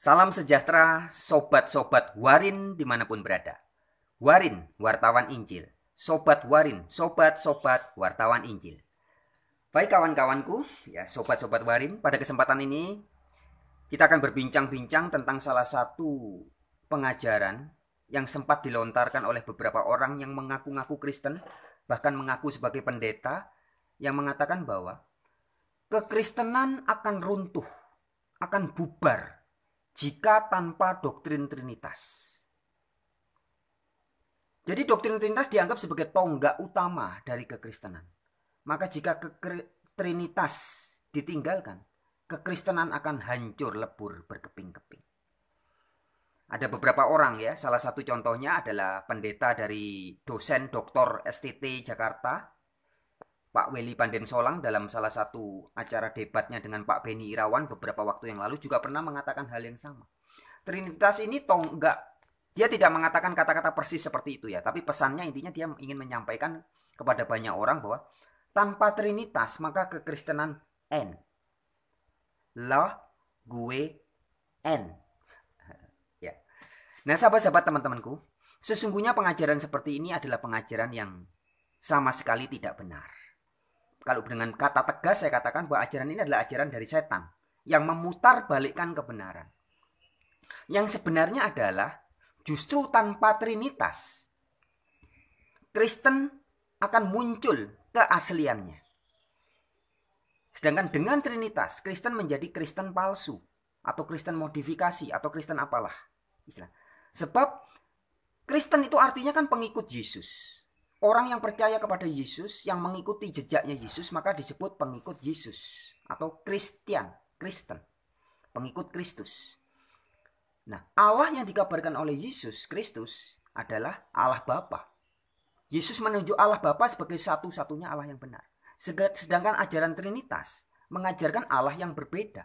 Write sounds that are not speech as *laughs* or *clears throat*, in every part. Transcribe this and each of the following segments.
Salam sejahtera sobat-sobat warin dimanapun berada. Warin, wartawan Injil. Sobat warin, sobat-sobat wartawan Injil. Baik kawan-kawanku, ya sobat-sobat warin, pada kesempatan ini kita akan berbincang-bincang tentang salah satu pengajaran yang sempat dilontarkan oleh beberapa orang yang mengaku-ngaku Kristen, bahkan mengaku sebagai pendeta, yang mengatakan bahwa kekristenan akan runtuh, akan bubar jika tanpa doktrin Trinitas. Jadi doktrin Trinitas dianggap sebagai tonggak utama dari kekristenan. Maka jika ke Trinitas ditinggalkan, kekristenan akan hancur lebur berkeping-keping. Ada beberapa orang ya, salah satu contohnya adalah pendeta dari dosen doktor STT Jakarta, Pak Weli Panden Solang dalam salah satu acara debatnya dengan Pak Beni Irawan beberapa waktu yang lalu juga pernah mengatakan hal yang sama. Trinitas ini tong enggak dia tidak mengatakan kata-kata persis seperti itu ya, tapi pesannya intinya dia ingin menyampaikan kepada banyak orang bahwa tanpa Trinitas maka kekristenan N. Lah gue N. *laughs* ya. Nah, sahabat-sahabat teman-temanku, sesungguhnya pengajaran seperti ini adalah pengajaran yang sama sekali tidak benar kalau dengan kata tegas saya katakan bahwa ajaran ini adalah ajaran dari setan yang memutar balikkan kebenaran. Yang sebenarnya adalah justru tanpa trinitas Kristen akan muncul keasliannya. Sedangkan dengan trinitas Kristen menjadi Kristen palsu atau Kristen modifikasi atau Kristen apalah Sebab Kristen itu artinya kan pengikut Yesus. Orang yang percaya kepada Yesus, yang mengikuti jejaknya Yesus, maka disebut pengikut Yesus atau Kristian, Kristen, pengikut Kristus. Nah, Allah yang dikabarkan oleh Yesus Kristus adalah Allah Bapa. Yesus menunjuk Allah Bapa sebagai satu-satunya Allah yang benar. Sedangkan ajaran Trinitas mengajarkan Allah yang berbeda.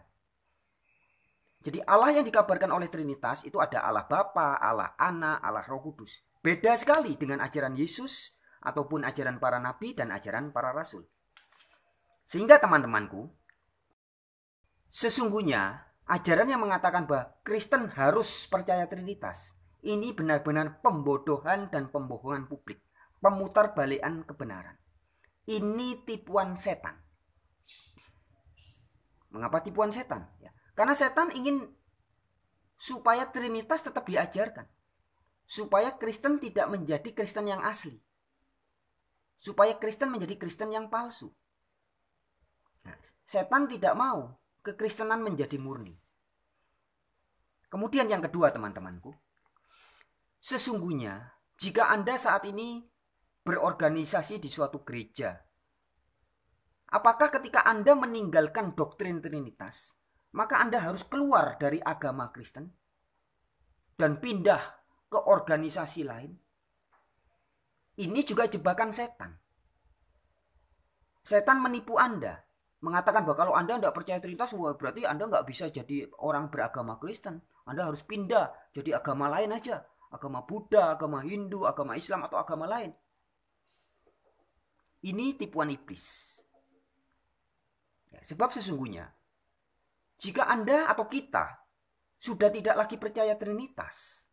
Jadi Allah yang dikabarkan oleh Trinitas itu ada Allah Bapa, Allah Anak, Allah Roh Kudus. Beda sekali dengan ajaran Yesus ataupun ajaran para nabi dan ajaran para rasul. Sehingga teman-temanku, sesungguhnya ajaran yang mengatakan bahwa Kristen harus percaya Trinitas ini benar-benar pembodohan dan pembohongan publik, pemutar balikan kebenaran. Ini tipuan setan. Mengapa tipuan setan? Ya, karena setan ingin supaya Trinitas tetap diajarkan, supaya Kristen tidak menjadi Kristen yang asli supaya Kristen menjadi Kristen yang palsu. Nah, setan tidak mau kekristenan menjadi murni. Kemudian yang kedua teman-temanku, sesungguhnya jika Anda saat ini berorganisasi di suatu gereja, apakah ketika Anda meninggalkan doktrin Trinitas, maka Anda harus keluar dari agama Kristen dan pindah ke organisasi lain? Ini juga jebakan setan. Setan menipu Anda. Mengatakan bahwa kalau Anda tidak percaya Trinitas, berarti Anda nggak bisa jadi orang beragama Kristen. Anda harus pindah jadi agama lain aja. Agama Buddha, agama Hindu, agama Islam, atau agama lain. Ini tipuan iblis. Ya, sebab sesungguhnya, jika Anda atau kita sudah tidak lagi percaya Trinitas,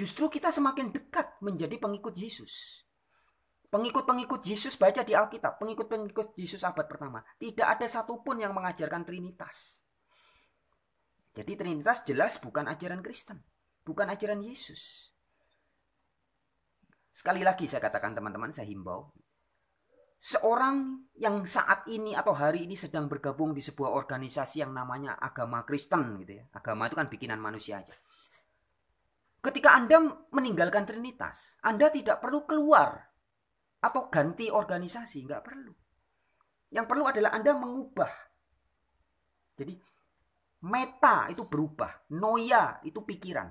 Justru kita semakin dekat menjadi pengikut Yesus. Pengikut-pengikut Yesus baca di Alkitab, pengikut-pengikut Yesus abad pertama, tidak ada satupun yang mengajarkan Trinitas. Jadi Trinitas jelas bukan ajaran Kristen, bukan ajaran Yesus. Sekali lagi saya katakan teman-teman, saya himbau. Seorang yang saat ini atau hari ini sedang bergabung di sebuah organisasi yang namanya agama Kristen gitu ya. Agama itu kan bikinan manusia aja Ketika Anda meninggalkan Trinitas, Anda tidak perlu keluar atau ganti organisasi, nggak perlu. Yang perlu adalah Anda mengubah. Jadi meta itu berubah, noya itu pikiran.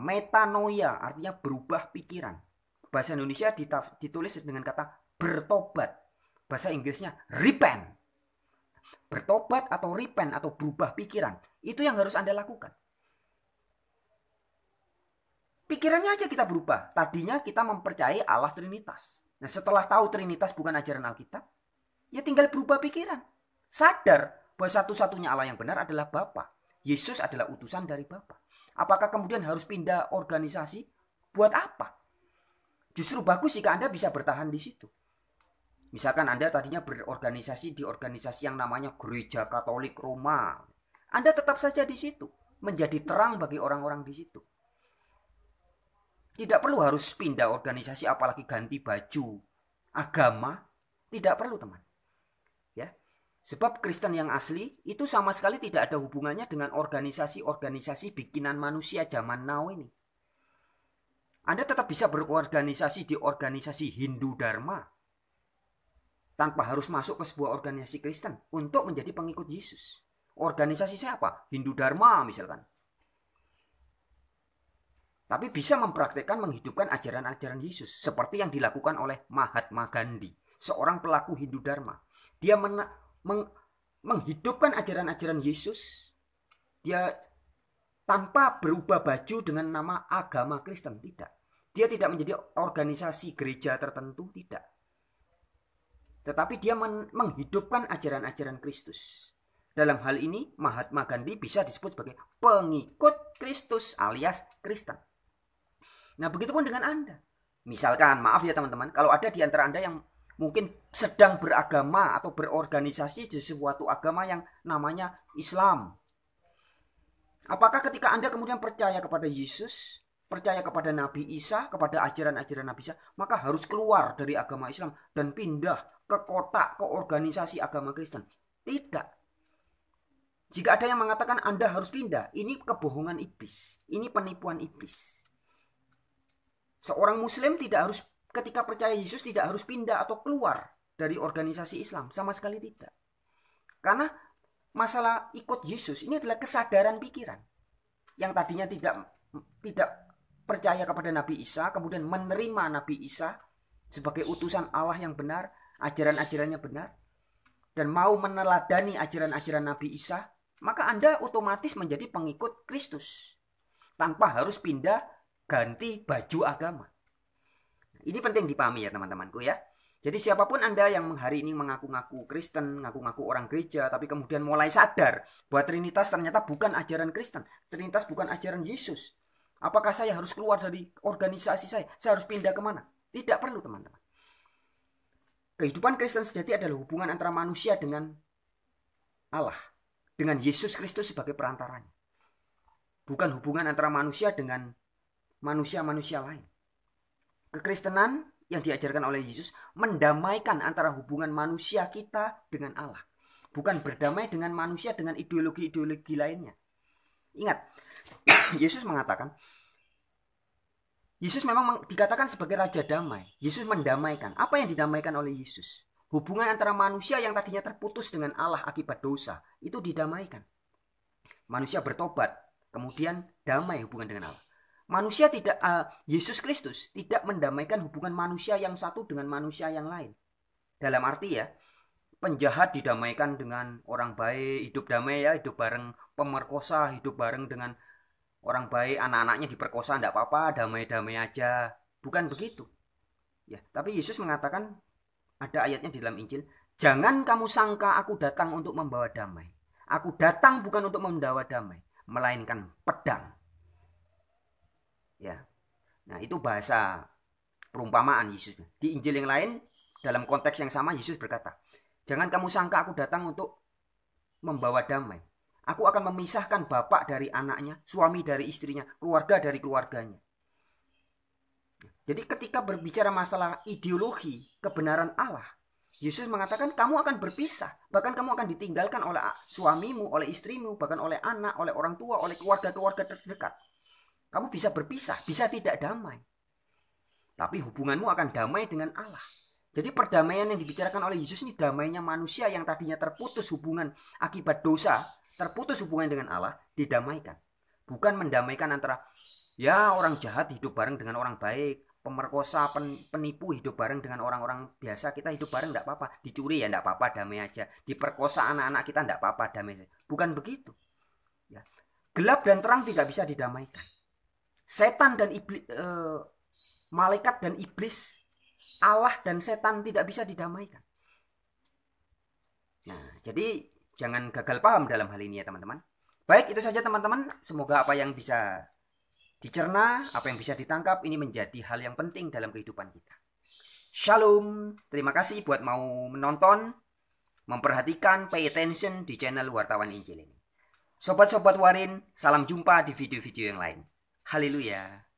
Metanoia artinya berubah pikiran. Bahasa Indonesia ditulis dengan kata bertobat. Bahasa Inggrisnya repent. Bertobat atau repent atau berubah pikiran. Itu yang harus Anda lakukan. Pikirannya aja kita berubah. Tadinya kita mempercayai Allah Trinitas. Nah setelah tahu Trinitas bukan ajaran Alkitab, ya tinggal berubah pikiran. Sadar bahwa satu-satunya Allah yang benar adalah Bapa. Yesus adalah utusan dari Bapa. Apakah kemudian harus pindah organisasi? Buat apa? Justru bagus jika Anda bisa bertahan di situ. Misalkan Anda tadinya berorganisasi di organisasi yang namanya Gereja Katolik Roma. Anda tetap saja di situ, menjadi terang bagi orang-orang di situ. Tidak perlu harus pindah organisasi apalagi ganti baju. Agama tidak perlu, teman. Ya. Sebab Kristen yang asli itu sama sekali tidak ada hubungannya dengan organisasi-organisasi bikinan manusia zaman now ini. Anda tetap bisa berorganisasi di organisasi Hindu Dharma tanpa harus masuk ke sebuah organisasi Kristen untuk menjadi pengikut Yesus. Organisasi siapa Hindu Dharma misalkan tapi bisa mempraktekkan menghidupkan ajaran-ajaran Yesus seperti yang dilakukan oleh Mahatma Gandhi, seorang pelaku Hindu Dharma. Dia men meng menghidupkan ajaran-ajaran Yesus, dia tanpa berubah baju dengan nama agama Kristen tidak. Dia tidak menjadi organisasi gereja tertentu tidak. Tetapi dia men menghidupkan ajaran-ajaran Kristus. Dalam hal ini Mahatma Gandhi bisa disebut sebagai pengikut Kristus alias Kristen. Nah, begitupun dengan Anda. Misalkan, maaf ya teman-teman, kalau ada di antara Anda yang mungkin sedang beragama atau berorganisasi di suatu agama yang namanya Islam. Apakah ketika Anda kemudian percaya kepada Yesus, percaya kepada Nabi Isa, kepada ajaran-ajaran Nabi Isa, maka harus keluar dari agama Islam dan pindah ke kota, ke organisasi agama Kristen? Tidak. Jika ada yang mengatakan Anda harus pindah, ini kebohongan iblis, ini penipuan iblis. Seorang muslim tidak harus ketika percaya Yesus tidak harus pindah atau keluar dari organisasi Islam, sama sekali tidak. Karena masalah ikut Yesus ini adalah kesadaran pikiran yang tadinya tidak tidak percaya kepada Nabi Isa, kemudian menerima Nabi Isa sebagai utusan Allah yang benar, ajaran-ajarannya benar dan mau meneladani ajaran-ajaran Nabi Isa, maka Anda otomatis menjadi pengikut Kristus tanpa harus pindah ganti baju agama. Ini penting dipahami ya teman-temanku ya. Jadi siapapun Anda yang hari ini mengaku-ngaku Kristen, mengaku ngaku orang gereja, tapi kemudian mulai sadar bahwa Trinitas ternyata bukan ajaran Kristen. Trinitas bukan ajaran Yesus. Apakah saya harus keluar dari organisasi saya? Saya harus pindah kemana? Tidak perlu teman-teman. Kehidupan Kristen sejati adalah hubungan antara manusia dengan Allah. Dengan Yesus Kristus sebagai perantaranya. Bukan hubungan antara manusia dengan manusia-manusia lain. Kekristenan yang diajarkan oleh Yesus mendamaikan antara hubungan manusia kita dengan Allah, bukan berdamai dengan manusia dengan ideologi-ideologi lainnya. Ingat, *clears throat* Yesus mengatakan Yesus memang dikatakan sebagai raja damai. Yesus mendamaikan. Apa yang didamaikan oleh Yesus? Hubungan antara manusia yang tadinya terputus dengan Allah akibat dosa itu didamaikan. Manusia bertobat, kemudian damai hubungan dengan Allah. Manusia tidak uh, Yesus Kristus tidak mendamaikan hubungan manusia yang satu dengan manusia yang lain. Dalam arti ya, penjahat didamaikan dengan orang baik, hidup damai ya, hidup bareng pemerkosa, hidup bareng dengan orang baik, anak-anaknya diperkosa tidak apa-apa, damai-damai aja. Bukan begitu. Ya, tapi Yesus mengatakan ada ayatnya di dalam Injil, "Jangan kamu sangka aku datang untuk membawa damai. Aku datang bukan untuk membawa damai, melainkan pedang." ya nah itu bahasa perumpamaan Yesus di Injil yang lain dalam konteks yang sama Yesus berkata jangan kamu sangka aku datang untuk membawa damai aku akan memisahkan bapak dari anaknya suami dari istrinya keluarga dari keluarganya jadi ketika berbicara masalah ideologi kebenaran Allah Yesus mengatakan kamu akan berpisah, bahkan kamu akan ditinggalkan oleh suamimu, oleh istrimu, bahkan oleh anak, oleh orang tua, oleh keluarga-keluarga terdekat. Kamu bisa berpisah, bisa tidak damai. Tapi hubunganmu akan damai dengan Allah. Jadi perdamaian yang dibicarakan oleh Yesus ini damainya manusia yang tadinya terputus hubungan akibat dosa, terputus hubungan dengan Allah, didamaikan. Bukan mendamaikan antara ya orang jahat hidup bareng dengan orang baik, pemerkosa, pen, penipu hidup bareng dengan orang-orang biasa, kita hidup bareng tidak apa-apa, dicuri ya tidak apa-apa, damai aja, diperkosa anak-anak kita tidak apa-apa, damai saja. Bukan begitu. Ya. Gelap dan terang tidak bisa didamaikan setan dan iblis e, eh, malaikat dan iblis Allah dan setan tidak bisa didamaikan nah jadi jangan gagal paham dalam hal ini ya teman-teman baik itu saja teman-teman semoga apa yang bisa dicerna apa yang bisa ditangkap ini menjadi hal yang penting dalam kehidupan kita Shalom terima kasih buat mau menonton memperhatikan pay attention di channel wartawan Injil ini Sobat-sobat Warin, salam jumpa di video-video yang lain. Haleluya.